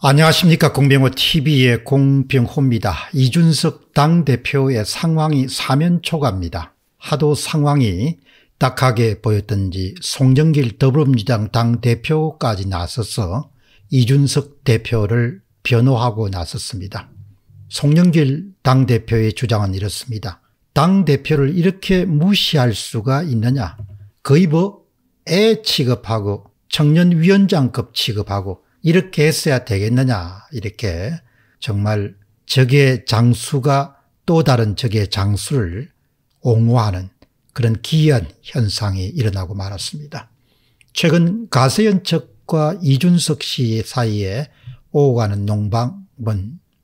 안녕하십니까 공병호 TV의 공병호입니다. 이준석 당대표의 상황이 사면초입니다 하도 상황이 딱하게 보였던지 송정길 더불어민주당 당대표까지 나서서 이준석 대표를 변호하고 나섰습니다. 송영길 당대표의 주장은 이렇습니다. 당대표를 이렇게 무시할 수가 있느냐. 거의 뭐 애 취급하고 청년위원장급 취급하고 이렇게 했어야 되겠느냐 이렇게 정말 적의 장수가 또 다른 적의 장수를 옹호하는 그런 기이한 현상이 일어나고 말았습니다. 최근 가세연 척과 이준석 씨 사이에 오가는 농방은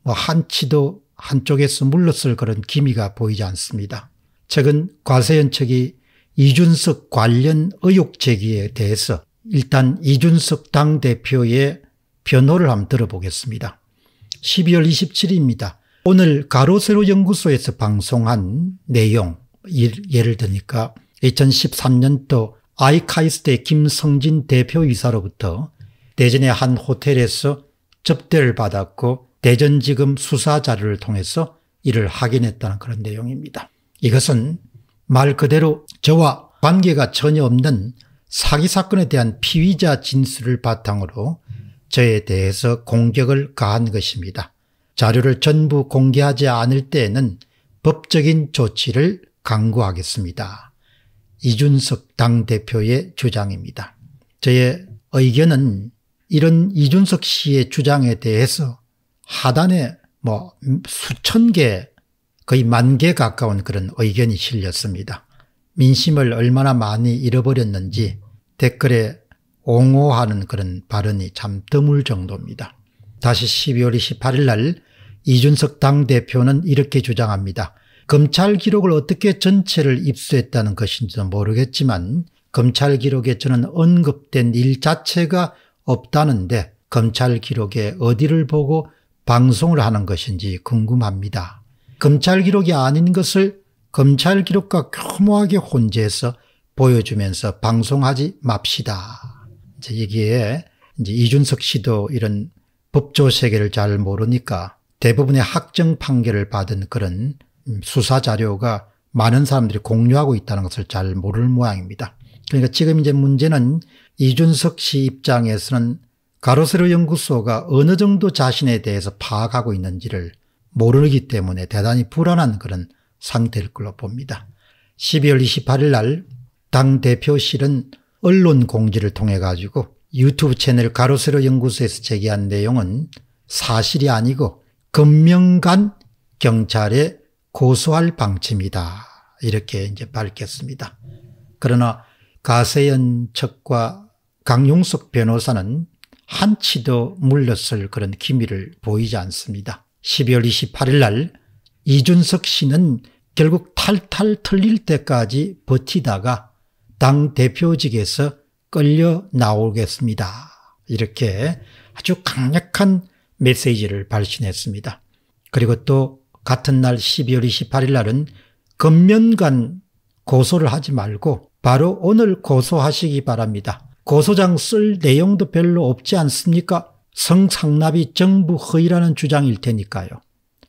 뭐 한치도 한쪽에서 물렀을 그런 기미가 보이지 않습니다. 최근 과세연 척이 이준석 관련 의혹 제기에 대해서 일단 이준석 당대표의 변호를 한번 들어보겠습니다. 12월 27일입니다. 오늘 가로세로 연구소에서 방송한 내용 예를 드니까 2013년도 아이카이스트 김성진 대표이사로부터 대전의 한 호텔에서 접대를 받았고 대전지금 수사 자료를 통해서 이를 확인했다는 그런 내용입니다. 이것은 말 그대로 저와 관계가 전혀 없는 사기 사건에 대한 피의자 진술을 바탕으로 저에 대해서 공격을 가한 것입니다. 자료를 전부 공개하지 않을 때에는 법적인 조치를 강구하겠습니다. 이준석 당대표의 주장입니다. 저의 의견은 이런 이준석 씨의 주장에 대해서 하단에 뭐 수천 개 거의 만 개 가까운 그런 의견이 실렸습니다. 민심을 얼마나 많이 잃어버렸는지 댓글에 옹호하는 그런 발언이 참 드물 정도입니다. 다시 12월 28일 날 이준석 당대표는 이렇게 주장합니다. 검찰 기록을 어떻게 전체를 입수했다는 것인지는 모르겠지만 검찰 기록에 저는 언급된 일 자체가 없다는데 검찰 기록에 어디를 보고 방송을 하는 것인지 궁금합니다. 검찰 기록이 아닌 것을 검찰 기록과 교묘하게 혼재해서 보여주면서 방송하지 맙시다. 이제 여기에 이제 이준석 씨도 이런 법조 세계를 잘 모르니까 대부분의 학정 판결을 받은 그런 음, 수사 자료가 많은 사람들이 공유하고 있다는 것을 잘 모를 모양입니다. 그러니까 지금 이제 문제는 이준석 씨 입장에서는 가로세로 연구소가 어느 정도 자신에 대해서 파악하고 있는지를 모르기 때문에 대단히 불안한 그런 상태일 걸로 봅니다. 12월 28일 날 당 대표실은 언론 공지를 통해 가지고 유튜브 채널 가로세로 연구소에서 제기한 내용은 사실이 아니고 금명간 경찰에 고소할 방침이다. 이렇게 이제 밝혔습니다. 그러나 가세연 측과 강용석 변호사는 한치도 물렸을 그런 기미를 보이지 않습니다. 12월 28일 날 이준석 씨는 결국 탈탈 털릴 때까지 버티다가 당 대표직에서 끌려 나오겠습니다. 이렇게 아주 강력한 메시지를 발신했습니다. 그리고 또 같은 날 12월 28일 날은 금면간 고소를 하지 말고 바로 오늘 고소하시기 바랍니다. 고소장 쓸 내용도 별로 없지 않습니까? 성상납이 정부 허위라는 주장일 테니까요.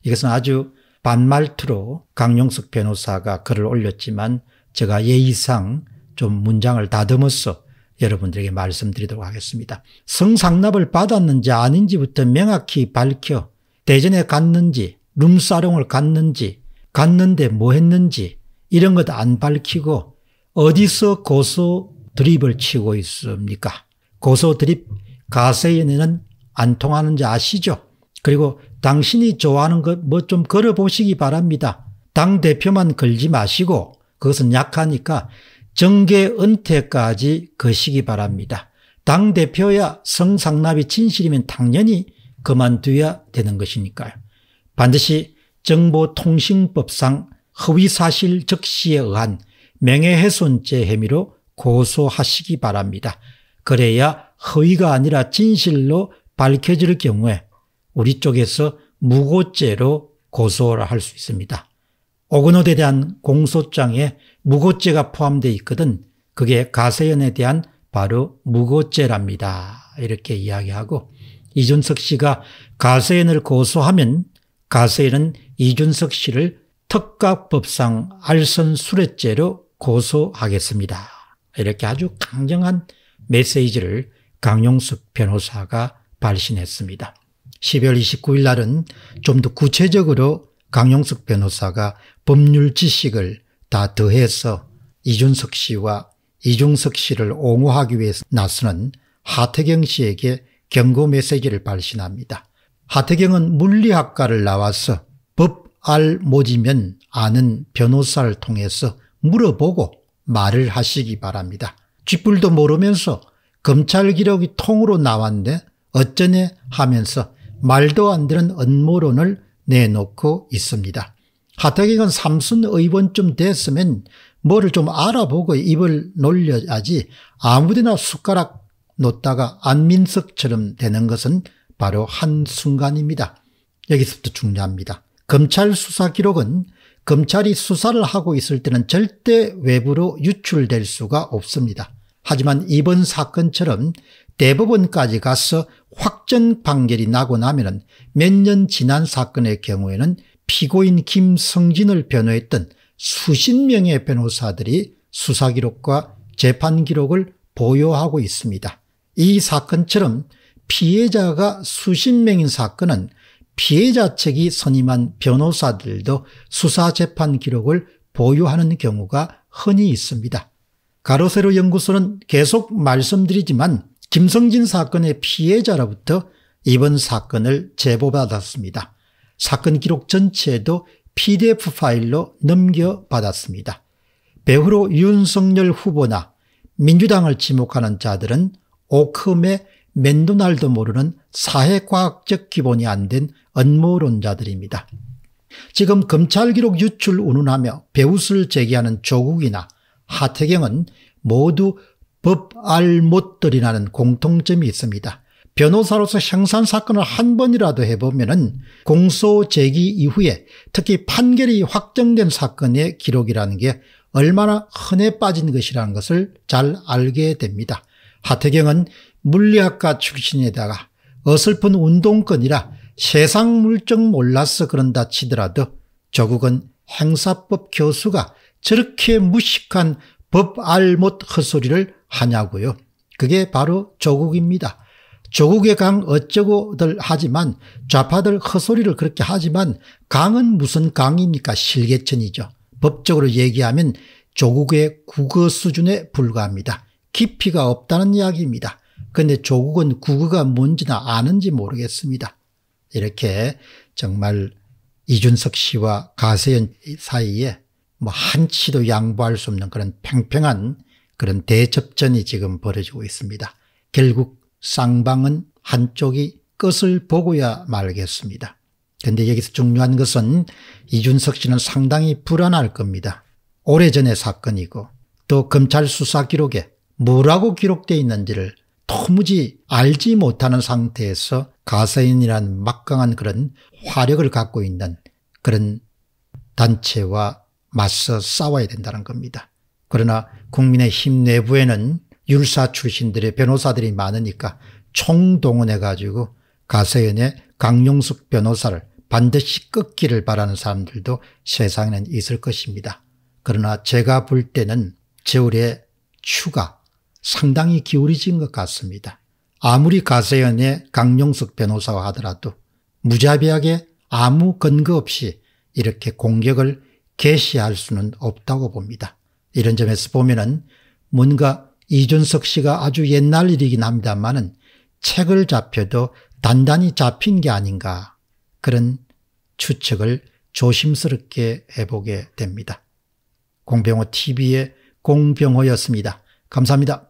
이것은 아주 반말투로 강용석 변호사가 글을 올렸지만 제가 예의상 좀 문장을 다듬어서 여러분들에게 말씀드리도록 하겠습니다. 성상납을 받았는지 아닌지부터 명확히 밝혀 대전에 갔는지 룸사롱을 갔는지 갔는데 뭐 했는지 이런 것 안 밝히고 어디서 고소 드립을 치고 있습니까? 고소 드립 가세연에는 안 통하는지 아시죠? 그리고 당신이 좋아하는 것 뭐 좀 걸어보시기 바랍니다. 당대표만 걸지 마시고 그것은 약하니까 정계 은퇴까지 거시기 바랍니다. 당대표야 성상납이 진실이면 당연히 그만둬야 되는 것이니까요. 반드시 정보통신법상 허위사실 적시에 의한 명예훼손죄 혐의로 고소하시기 바랍니다. 그래야 허위가 아니라 진실로 밝혀질 경우에 우리 쪽에서 무고죄로 고소를 할 수 있습니다. 오근호에 대한 공소장에 무고죄가 포함되어 있거든 그게 가세연에 대한 바로 무고죄랍니다. 이렇게 이야기하고 이준석 씨가 가세연을 고소하면 가세연은 이준석 씨를 특가법상 알선수뢰죄로 고소하겠습니다. 이렇게 아주 강경한 메시지를 강용숙 변호사가 발신했습니다. 12월 29일 날은 좀 더 구체적으로 강용석 변호사가 법률 지식을 다 더해서 이준석 씨와 이중석 씨를 옹호하기 위해 나서는 하태경 씨에게 경고 메시지를 발신합니다. 하태경은 물리학과를 나와서 법 알 모지면 아는 변호사를 통해서 물어보고 말을 하시기 바랍니다. 쥐뿔도 모르면서 검찰 기록이 통으로 나왔는데 어쩌네 하면서 말도 안 되는 음모론을 내놓고 있습니다. 하태경은 삼순 의원쯤 됐으면 뭐를 좀 알아보고 입을 놀려야지 아무데나 숟가락 놓다가 안민석처럼 되는 것은 바로 한순간입니다. 여기서부터 중요합니다. 검찰 수사 기록은 검찰이 수사를 하고 있을 때는 절대 외부로 유출될 수가 없습니다. 하지만 이번 사건처럼 대법원까지 가서 확정 판결이 나고 나면 몇 년 지난 사건의 경우에는 피고인 김성진을 변호했던 수십 명의 변호사들이 수사기록과 재판기록을 보유하고 있습니다. 이 사건처럼 피해자가 수십 명인 사건은 피해자 측이 선임한 변호사들도 수사재판 기록을 보유하는 경우가 흔히 있습니다. 가로세로 연구소는 계속 말씀드리지만 김성진 사건의 피해자로부터 이번 사건을 제보받았습니다. 사건 기록 전체도 PDF 파일로 넘겨받았습니다. 배후로 윤석열 후보나 민주당을 지목하는 자들은 오크의 맨도날도 모르는 사회과학적 기본이 안 된 언모론자들입니다. 지금 검찰 기록 유출 운운하며 배우수를 제기하는 조국이나 하태경은 모두 법 알못들이라는 공통점이 있습니다. 변호사로서 형사사건을 한 번이라도 해보면 은 공소 제기 이후에 특히 판결이 확정된 사건의 기록이라는 게 얼마나 흔해 빠진 것이라는 것을 잘 알게 됩니다. 하태경은 물리학과 출신에다가 어설픈 운동권이라 세상 물정 몰라서 그런다 치더라도 조국은 행사법 교수가 저렇게 무식한 법 알못 헛소리를 하냐고요. 그게 바로 조국입니다. 조국의 강 어쩌고들 하지만 좌파들 헛소리를 그렇게 하지만 강은 무슨 강입니까? 실개천이죠. 법적으로 얘기하면 조국의 국어 수준에 불과합니다. 깊이가 없다는 이야기입니다. 근데 조국은 국어가 뭔지나 아는지 모르겠습니다. 이렇게 정말 이준석 씨와 가세현 사이에 뭐 한치도 양보할 수 없는 그런 팽팽한 그런 대접전이 지금 벌어지고 있습니다. 결국 쌍방은 한쪽이 끝을 보고야 말겠습니다. 근데 여기서 중요한 것은 이준석 씨는 상당히 불안할 겁니다. 오래전의 사건이고 또 검찰 수사 기록에 뭐라고 기록되어 있는지를 도무지 알지 못하는 상태에서 가세인이라는 막강한 그런 화력을 갖고 있는 그런 단체와 맞서 싸워야 된다는 겁니다. 그러나 국민의힘 내부에는 율사 출신들의 변호사들이 많으니까 총동원해가지고 가세연의 강용숙 변호사를 반드시 끊기를 바라는 사람들도 세상에는 있을 것입니다. 그러나 제가 볼 때는 저울의 추가 상당히 기울어진 것 같습니다. 아무리 가세연의 강용숙 변호사와 하더라도 무자비하게 아무 근거 없이 이렇게 공격을 개시할 수는 없다고 봅니다. 이런 점에서 보면은 뭔가 이준석 씨가 아주 옛날 일이긴 합니다만은 책을 잡혀도 단단히 잡힌 게 아닌가 그런 추측을 조심스럽게 해보게 됩니다. 공병호 TV의 공병호였습니다. 감사합니다.